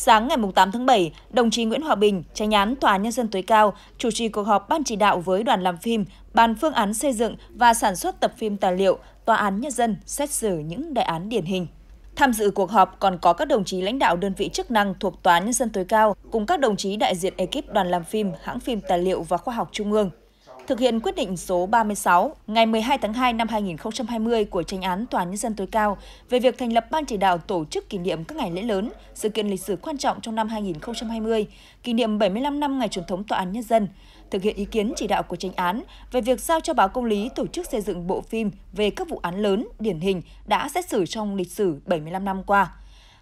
Sáng ngày 8 tháng 7, đồng chí Nguyễn Hòa Bình, tranh án Tòa Nhân dân tối cao, chủ trì cuộc họp ban chỉ đạo với đoàn làm phim, bàn phương án xây dựng và sản xuất tập phim tài liệu Tòa án Nhân dân xét xử những đại án điển hình. Tham dự cuộc họp còn có các đồng chí lãnh đạo đơn vị chức năng thuộc Tòa Nhân dân tối cao cùng các đồng chí đại diện ekip đoàn làm phim, hãng phim tài liệu và khoa học trung ương thực hiện quyết định số 36 ngày 12 tháng 2 năm 2020 của tranh án Tòa Nhân dân tối cao về việc thành lập Ban chỉ đạo tổ chức kỷ niệm các ngày lễ lớn, sự kiện lịch sử quan trọng trong năm 2020, kỷ niệm 75 năm ngày truyền thống Tòa án Nhân dân, thực hiện ý kiến chỉ đạo của tranh án về việc giao cho báo công lý tổ chức xây dựng bộ phim về các vụ án lớn, điển hình đã xét xử trong lịch sử 75 năm qua.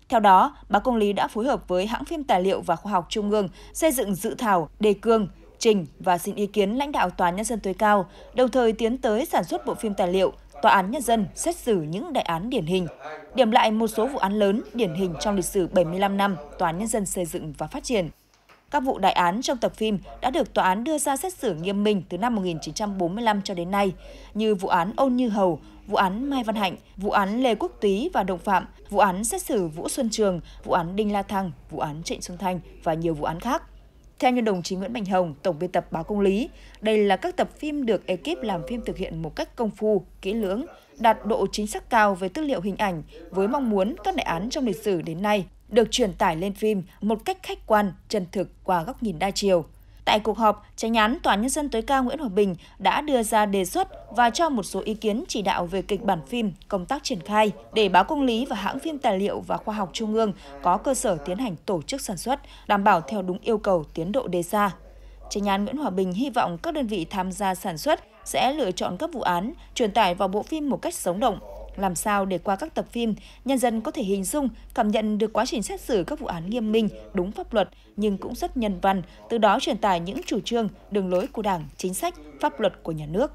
Theo đó, báo công lý đã phối hợp với hãng phim tài liệu và khoa học Trung ương xây dựng dự thảo đề cương trình và xin ý kiến lãnh đạo Tòa án Nhân dân tối cao, đồng thời tiến tới sản xuất bộ phim tài liệu Tòa án Nhân dân xét xử những đại án điển hình, điểm lại một số vụ án lớn điển hình trong lịch sử 75 năm Tòa án Nhân dân xây dựng và phát triển. Các vụ đại án trong tập phim đã được tòa án đưa ra xét xử nghiêm minh từ năm 1945 cho đến nay, như vụ án Ôn Như Hầu, vụ án Mai Văn Hạnh, vụ án Lê Quốc Túy và đồng phạm, vụ án xét xử Vũ Xuân Trường, vụ án Đinh La Thăng, vụ án Trịnh Xuân Thanh và nhiều vụ án khác. Theo như đồng chí Nguyễn Mạnh Hồng, tổng biên tập báo Công lý, đây là các tập phim được ekip làm phim thực hiện một cách công phu, kỹ lưỡng, đạt độ chính xác cao về tư liệu hình ảnh với mong muốn các đại án trong lịch sử đến nay được truyền tải lên phim một cách khách quan, chân thực qua góc nhìn đa chiều. Tại cuộc họp, tránh án Tòa Nhân dân tối cao Nguyễn Hòa Bình đã đưa ra đề xuất và cho một số ý kiến chỉ đạo về kịch bản phim, công tác triển khai để báo công lý và hãng phim tài liệu và khoa học trung ương có cơ sở tiến hành tổ chức sản xuất, đảm bảo theo đúng yêu cầu tiến độ đề ra. Tránh án Nguyễn Hòa Bình hy vọng các đơn vị tham gia sản xuất sẽ lựa chọn các vụ án, truyền tải vào bộ phim một cách sống động, làm sao để qua các tập phim, nhân dân có thể hình dung, cảm nhận được quá trình xét xử các vụ án nghiêm minh, đúng pháp luật nhưng cũng rất nhân văn, từ đó truyền tải những chủ trương, đường lối của Đảng, chính sách, pháp luật của nhà nước.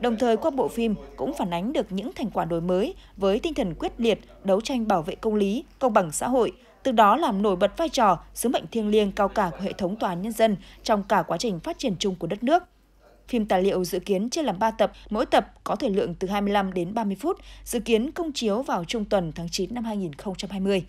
Đồng thời qua bộ phim cũng phản ánh được những thành quả đổi mới với tinh thần quyết liệt, đấu tranh bảo vệ công lý, công bằng xã hội, từ đó làm nổi bật vai trò, sứ mệnh thiêng liêng cao cả của hệ thống tòa án nhân dân trong cả quá trình phát triển chung của đất nước Phim tài liệu dự kiến chia làm 3 tập, mỗi tập có thời lượng từ 25 đến 30 phút, dự kiến công chiếu vào trung tuần tháng 9 năm 2020.